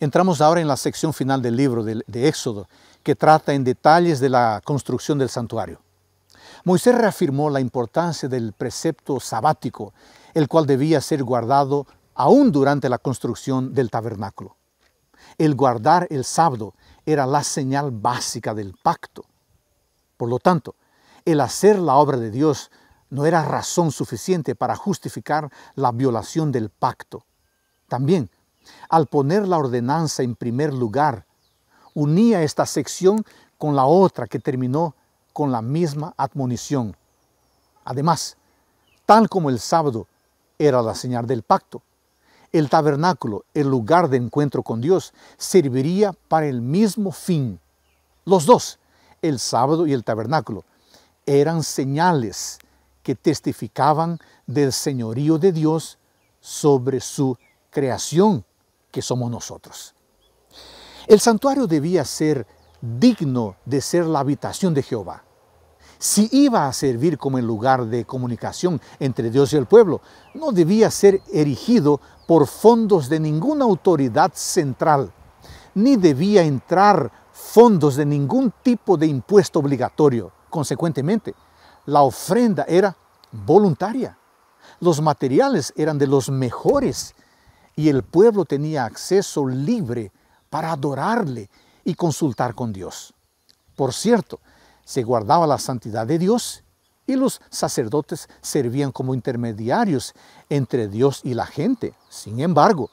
Entramos ahora en la sección final del libro de, Éxodo, que trata en detalles de la construcción del santuario. Moisés reafirmó la importancia del precepto sabático, el cual debía ser guardado aún durante la construcción del tabernáculo. El guardar el sábado era la señal básica del pacto. Por lo tanto, el hacer la obra de Dios no era razón suficiente para justificar la violación del pacto. También al poner la ordenanza en primer lugar, unía esta sección con la otra que terminó con la misma admonición. Además, tal como el sábado era la señal del pacto, el tabernáculo, el lugar de encuentro con Dios, serviría para el mismo fin. Los dos, el sábado y el tabernáculo, eran señales que testificaban del señorío de Dios sobre su creación somos nosotros. El santuario debía ser digno de ser la habitación de Jehová. Si iba a servir como el lugar de comunicación entre Dios y el pueblo, no debía ser erigido por fondos de ninguna autoridad central, ni debía entrar fondos de ningún tipo de impuesto obligatorio. Consecuentemente, la ofrenda era voluntaria. Los materiales eran de los mejores y el pueblo tenía acceso libre para adorarle y consultar con Dios. Por cierto, se guardaba la santidad de Dios y los sacerdotes servían como intermediarios entre Dios y la gente. Sin embargo,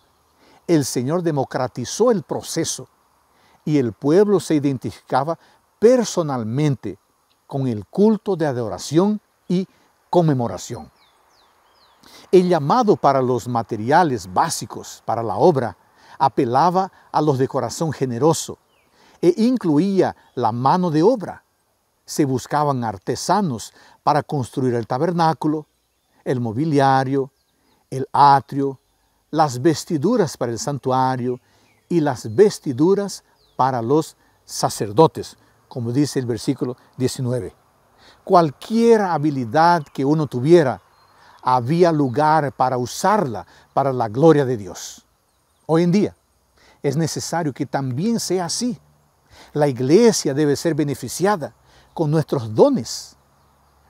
el Señor democratizó el proceso y el pueblo se identificaba personalmente con el culto de adoración y conmemoración. El llamado para los materiales básicos para la obra apelaba a los de corazón generoso e incluía la mano de obra. Se buscaban artesanos para construir el tabernáculo, el mobiliario, el atrio, las vestiduras para el santuario y las vestiduras para los sacerdotes, como dice el versículo 19. Cualquier habilidad que uno tuviera había lugar para usarla para la gloria de Dios. Hoy en día es necesario que también sea así. La iglesia debe ser beneficiada con nuestros dones.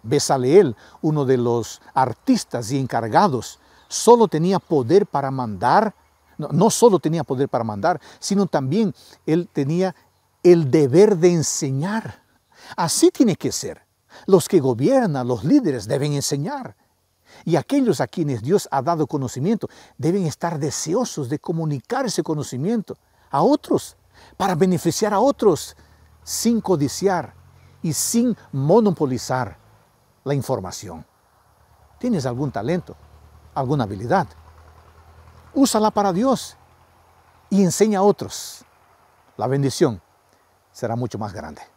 Besaleel, uno de los artistas y encargados, solo tenía poder para mandar, no, no solo tenía poder para mandar, sino también él tenía el deber de enseñar. Así tiene que ser. Los que gobiernan, los líderes, deben enseñar. Y aquellos a quienes Dios ha dado conocimiento deben estar deseosos de comunicar ese conocimiento a otros, para beneficiar a otros, sin codiciar y sin monopolizar la información. ¿Tienes algún talento, alguna habilidad? Úsala para Dios y enseña a otros. La bendición será mucho más grande.